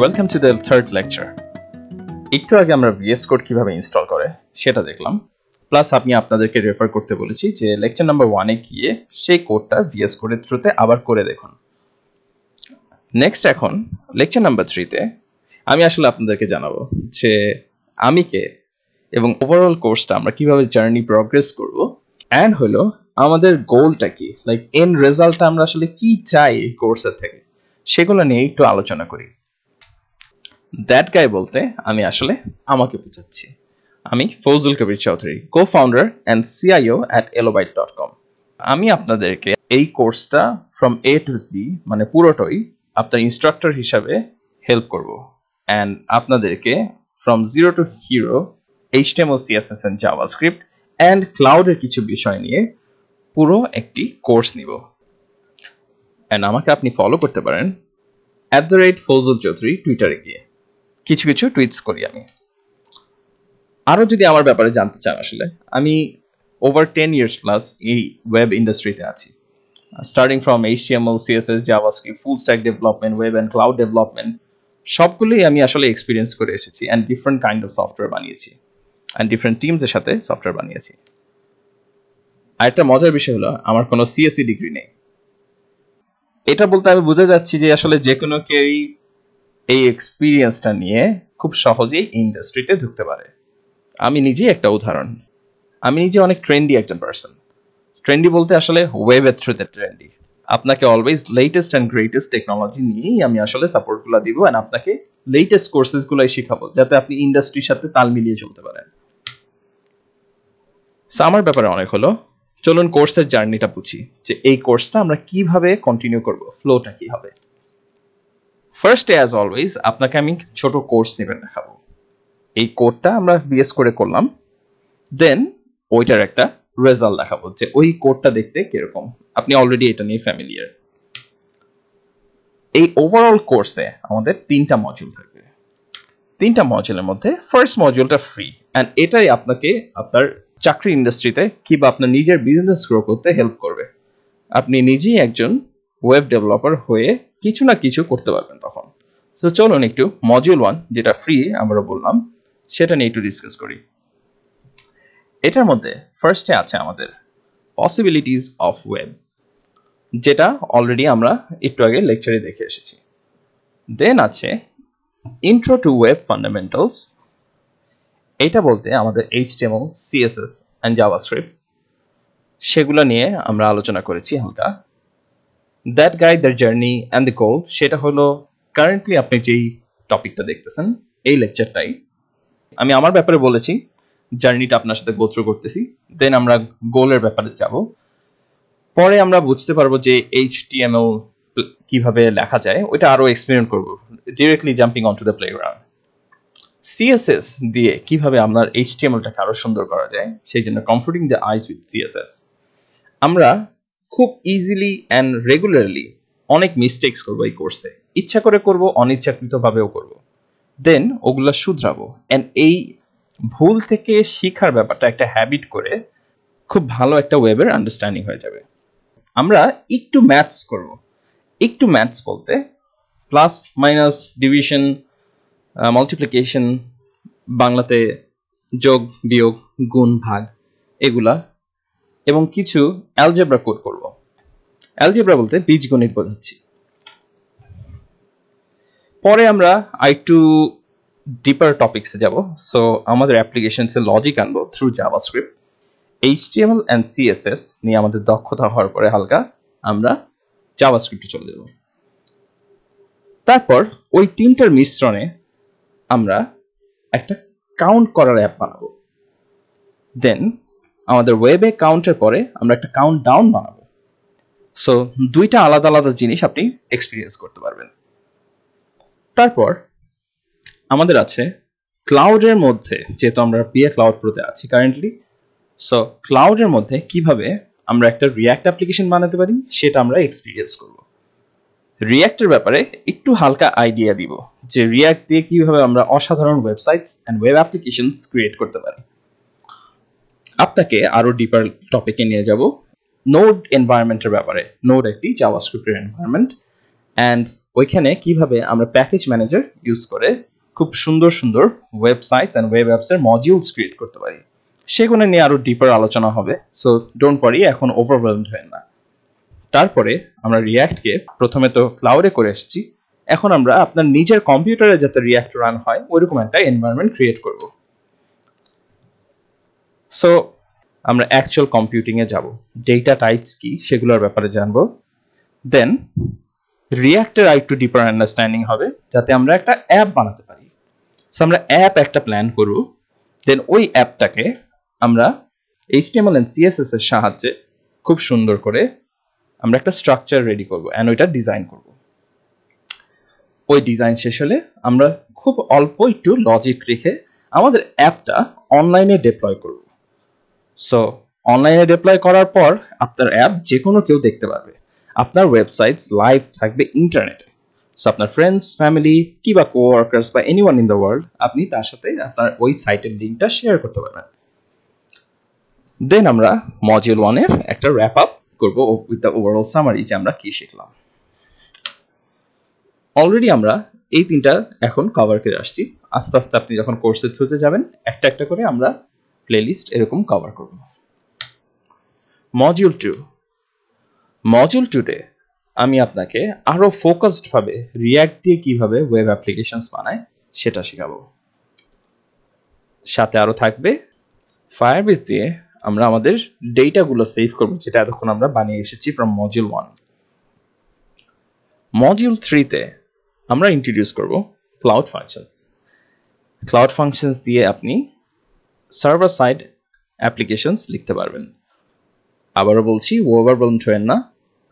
welcome to the third lecture একটু আগে আমরা ভিএস কোড কিভাবে ইনস্টল করে সেটা দেখলাম প্লাস আমি আপনাদেরকে রেফার করতে বলেছি যে লেকচার নাম্বার ওয়ানে গিয়ে সেই কোডটা ভিএস কোডের থ্রুতে আবার করে দেখুন নেক্সট এখন লেকচার নাম্বার থ্রিতে আমি আসলে আপনাদেরকে জানাবো যে আমি কে এবং ওভারঅল কোর্সটা আমরা কিভাবে জার্নি প্রগ্রেস করব অ্যান্ড হলো আমাদের গোলটা কি লাইক এন রেজাল্টটা আমরা আসলে কি চাই এই কোর্সের থেকে সেগুলো নিয়ে একটু আলোচনা করি দ্যাট গাই বলতে আমি আসলে আমাকে বোঝাচ্ছি আমি Fouzul Kabir Chowdhury co founder and CIO at Elobyte dot com আমি আপনাদেরকে এই কোর্সটা ফ্রম এ টু সি মানে পুরোটাই আপনার ইনস্ট্রাক্টর হিসাবে হেল্প করব অ্যান্ড আপনাদেরকে from zero to hero H ও সিএসএস অ্যান্ড জাভাস্ক্রিপ্ট অ্যান্ড ক্লাউডের কিছু বিষয় নিয়ে পুরো একটি কোর্স নিব অ্যান্ড আমাকে আপনি ফলো করতে পারেন at the rate Fouzul Chowdhury টুইটারে গিয়ে কিছু কিছু টুইটস করি আমি আরও যদি আমার ব্যাপারে জানতে চান আসলে আমি ওভার টেন ইয়ার্স প্লাস এই ওয়েব ইন্ডাস্ট্রিতে আছি স্টার্টিং ফ্রম এইচিএমএল সিএসএস জাভাস্কি full stack development web and cloud development সবগুলোই আমি আসলে এক্সপিরিয়েন্স করে এসেছি and different kind of software বানিয়েছি অ্যান্ড ডিফারেন্ট টিমসের সাথে সফটওয়্যার বানিয়েছি আর একটা মজার বিষয় হলো আমার কোনো সিএসসি ডিগ্রি e নেই এটা বলতে আমি বুঝে যাচ্ছি যে আসলে যে কোনো কেউই এই এক্সপিরিয়েন্সটা নিয়ে খুব সহজেই ইন্ডাস্ট্রিতে ঢুকতে পারে আমি নিজে একটা উদাহরণ আমি নিজে অনেক ট্রেন্ডি একজন পার্সন ট্রেন্ডি বলতে আসলে ওয়েবের থ্রুতে ট্রেন্ডি আপনাকে always latest and greatest technology নিয়েই আমি আসলে সাপোর্টগুলো দিব অ্যান্ড আপনাকে লেটেস্ট কোর্সেসগুলোই শিখাবো যাতে আপনি ইন্ডাস্ট্রির সাথে তাল মিলিয়ে চলতে পারেন আমার ব্যাপারে অনেক হলো চলুন কোর্সের জার্নিটা বুঝি যে এই কোর্সটা আমরা কিভাবে কন্টিনিউ করব ফ্লোটা কি হবে ফার্স্টে অ্যাজ অলওয়েজ আপনাকে আমি ছোট কোর্স নেবেন দেখাবো এই কোডটা আমরা বিএস করে করলাম দেন ওইটার একটা রেজাল্ট দেখাবো যে ওই কোডটা দেখতে কিরকম আপনি অলরেডি এটা নিয়ে ফ্যামিলিয়ার এই ওভারঅল কোর্সে আমাদের তিনটা মজুল থাকবে তিনটা মজুলের মধ্যে ফার্স্ট মজুলটা ফ্রি অ্যান্ড এটাই আপনাকে আপনার চাকরি ইন্ডাস্ট্রিতে কিংবা আপনার নিজের বিজনেস গ্রো করতে হেল্প করবে আপনি নিজেই একজন ওয়েব ডেভেলপার হয়ে কিছু না কিছু করতে পারবেন তখন সো চলুন একটু মডিউল ওয়ান যেটা ফ্রি আমরা বললাম সেটা নিয়ে একটু ডিসকাস করি এটার মধ্যে ফার্স্টে আছে আমাদের পসিবিলিটিস অফ ওয়েব যেটা অলরেডি আমরা একটু আগে লেকচারে দেখে এসেছি দেন আছে ইন্ট্রো টু ওয়েব ফান্ডামেন্টালস এটা বলতে আমাদের এইচটিএমএল সিএসএস অ্যান্ড জাভাস্ক্রিপ্ট সেগুলো নিয়ে আমরা আলোচনা করেছি হালকা that guide their journey and the goal সেটা হলো কারেন্টলি আপনি যেই টপিকটা দেখতেছেন এই লেকচারটাই আমি আমার ব্যাপারে বলেছি জার্নিটা আপনার সাথে গোত্র করতেছি দেন আমরা গোলের ব্যাপারে যাব পরে আমরা বুঝতে পারবো যে এইচটিএমএল কিভাবে লেখা যায় ওইটা আরও এক্সপেরিমেন্ট করব directly jumping on to the playground CSS দিয়ে কিভাবে আপনার এইচটিএমএলটাকে আরও সুন্দর করা যায় সেই জন্য comforting the eyes with CSS আমরা খুব ইজিলি অ্যান্ড রেগুলারলি অনেক মিস্টেক্স করবো এই কোর্সে ইচ্ছা করে করব অনিচ্ছাকৃতভাবেও করব দেন ওগুলো শুধরাবো অ্যান্ড এই ভুল থেকে শিখার ব্যাপারটা একটা হ্যাবিট করে খুব ভালো একটা ওয়েবের আন্ডারস্ট্যান্ডিং হয়ে যাবে আমরা একটু ম্যাথস করব একটু ম্যাথস বলতে প্লাস মাইনাস ডিভিশন মাল্টিপ্লিকেশন বাংলাতে যোগ বিয়োগ গুণ ভাগ এগুলা এবং কিছু অ্যালজেব্রা কোড করব অ্যালজেব্রা বলতে বীজগণিত বোঝাচ্ছি পরে আমরা আই টু ডিপার টপিক্সে যাব সো আমাদের অ্যাপ্লিকেশনসে লজিক আনবো through JavaScript HTML and CSS নিয়ে আমাদের দক্ষতা হওয়ার পরে হালকা আমরা জাভাস্ক্রিপ্টে চলে যাব তারপর ওই তিনটার মিশ্রণে আমরা একটা কাউন্ট করার অ্যাপ বানাবো দেন আমাদের ওয়েবে কাউন্টের পরে আমরা একটা কাউন্ট ডাউন বানাবো সো দুইটা আলাদা আলাদা জিনিস আপনি এক্সপিরিয়েন্স করতে পারবেন তারপর আমাদের আছে ক্লাউডের মধ্যে যেহেতু আমরা পিএ ক্লাউড প্রোতে আছি কারেন্টলি সো ক্লাউডের মধ্যে কিভাবে আমরা একটা রিয়াক্ট অ্যাপ্লিকেশন বানাতে পারি সেটা আমরা এক্সপিরিয়েন্স করব রিয়াক্টের ব্যাপারে একটু হালকা আইডিয়া দিব যে রিয়াক্ট দিয়ে কিভাবে আমরা অসাধারণ websites and web applications create করতে পারি আপনাকে আরো ডিপার টপিকে নিয়ে যাব নোড এনভায়রনমেন্টের ব্যাপারে নোড একটি জাভাস্ক্রিপ্টের এনভায়রনমেন্ট অ্যান্ড ওইখানে কিভাবে আমরা প্যাকেজ ম্যানেজার ইউজ করে খুব সুন্দর সুন্দর ওয়েবসাইটস অ্যান্ড ওয়েব অ্যাপসের মডিউলস ক্রিয়েট করতে পারি সেগুলো নিয়ে আরও ডিপার আলোচনা হবে সো ডোন্ট পারি এখন ওভারওয়েলমড হয় না তারপরে আমরা রিয়্যাক্টকে প্রথমে তো ক্লাউডে করে এসেছি এখন আমরা আপনার নিজের কম্পিউটারে যাতে রিয়্যাক্ট রান হয় ওইরকম একটা এনভায়রনমেন্ট ক্রিয়েট করবো সো আমরা অ্যাকচুয়াল কম্পিউটিংয়ে যাব ডেটা টাইপস কি সেগুলোর ব্যাপারে জানবো দেন রিয়াক্টের আই টু ডিপার আন্ডারস্ট্যান্ডিং হবে যাতে আমরা একটা অ্যাপ বানাতে পারি সো আমরা অ্যাপ একটা প্ল্যান করব দেন ওই অ্যাপটাকে আমরা এইচটিএমএল অ্যান্ড সিএসএস এর সাহায্যে খুব সুন্দর করে আমরা একটা স্ট্রাকচার রেডি করব অ্যান্ড ওইটা ডিজাইন করব ওই ডিজাইন শেষ হলে আমরা খুব অল্প একটু লজিক রেখে আমাদের অ্যাপটা অনলাইনে ডেপ্লয় করব সো অনলাইনে ডিপ্লয় করার পর আপনার অ্যাপ যে কোনো কেউ দেখতে পাবে আপনার ওয়েবসাইটস লাইভ থাকবে ইন্টারনেটে সো আপনার ফ্রেন্ডস ফ্যামিলি কিবা কোওয়ার্কার্স বা এনিওয়ান ইন দ্য ওয়ার্ল্ড আপনি তার সাথে আপনার ওই সাইটের লিঙ্কটা শেয়ার করতে পারবেন দেন আমরা মডিউল ওয়ানের একটা র্যাপ আপ করবো উইথ দ্য ওভারঅল সামারি যে আমরা কি শিখলাম অলরেডি আমরা এই তিনটা এখন কভার করে আসছি আস্তে আস্তে আপনি যখন কোর্সে থ্রুতে যাবেন একটা একটা করে আমরা প্লেলিস্ট এরকম কভার করব মডিউল টু মডিউল টুতে আমি আপনাকে আরও ফোকাসডভাবে রিয়্যাক্ট দিয়ে কিভাবে ওয়েব অ্যাপ্লিকেশনস বানায় সেটা শেখাবো সাথে আরও থাকবে ফায়ারবেস দিয়ে আমরা আমাদের ডেটাগুলো সেভ করব যেটা এতক্ষণ আমরা বানিয়ে এসেছি ফ্রম মডিউল ওয়ান মডিউল থ্রিতে আমরা ইন্ট্রোডিউস করব ক্লাউড ফাংশনস ক্লাউড ফাংশনস দিয়ে আপনি সার্ভার সাইড অ্যাপ্লিকেশনস লিখতে পারবেন আবারও বলছি ওভারবলমড ট্রেন না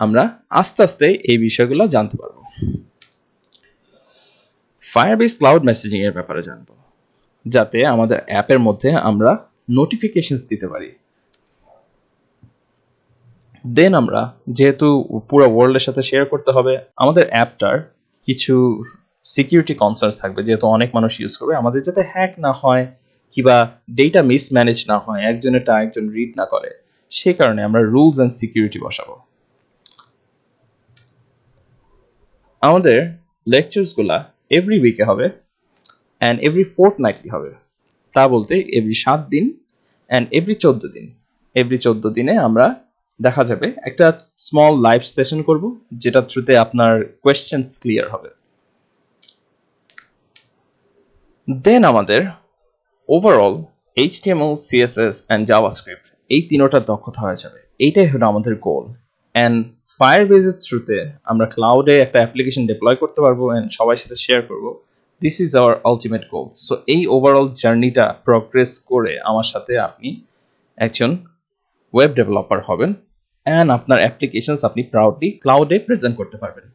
আমরা আস্তে আস্তে এই বিষয়গুলো জানতে পারবো ফায়ারবেস ক্লাউড মেসেজিং এর ব্যাপারে জানব যাতে আমাদের অ্যাপের মধ্যে আমরা নোটিফিকেশনস দিতে পারি দেন আমরা যেহেতু পুরো ওয়ার্ল্ডের সাথে শেয়ার করতে হবে আমাদের অ্যাপটার কিছু সিকিউরিটি কনসার্ন থাকবে যেহেতু অনেক মানুষ ইউজ করবে আমাদের যাতে হ্যাক না হয় কিবা ডেটা মিসম্যানেজ না হয় একজনের টা একজন রিড না করে সে কারণে আমরা রুলস অ্যান্ড সিকিউরিটি বসাবো আমাদের লেকচার্সগুলা এভরি উইকে হবে অ্যান্ড এভরি ফোর্থ নাইটলি হবে তা বলতে এভরি সাত দিন অ্যান্ড এভরি চোদ্দ দিন এভরি চোদ্দ দিনে আমরা দেখা যাবে একটা স্মল লাইভ সেশন করব যেটা থ্রুতে আপনার কোয়েশ্চেন্স ক্লিয়ার হবে দেন আমাদের overall HTML CSS and JavaScript এই তিনোটার দক্ষতা হয়ে যাবে এইটাই হলো আমাদের গোল অ্যান্ড ফায়ার বেজের থ্রুতে আমরা ক্লাউডে একটা অ্যাপ্লিকেশন ডিপ্লয় করতে পারবো অ্যান্ড সবার সাথে শেয়ার করবো this is our ultimate goal so এই ওভারঅল জার্নিটা প্রগ্রেস করে আমার সাথে আপনি একজন ওয়েব ডেভেলপার হবেন অ্যান্ড আপনার অ্যাপ্লিকেশনস আপনি প্রাউডলি ক্লাউডে প্রেজেন্ট করতে পারবেন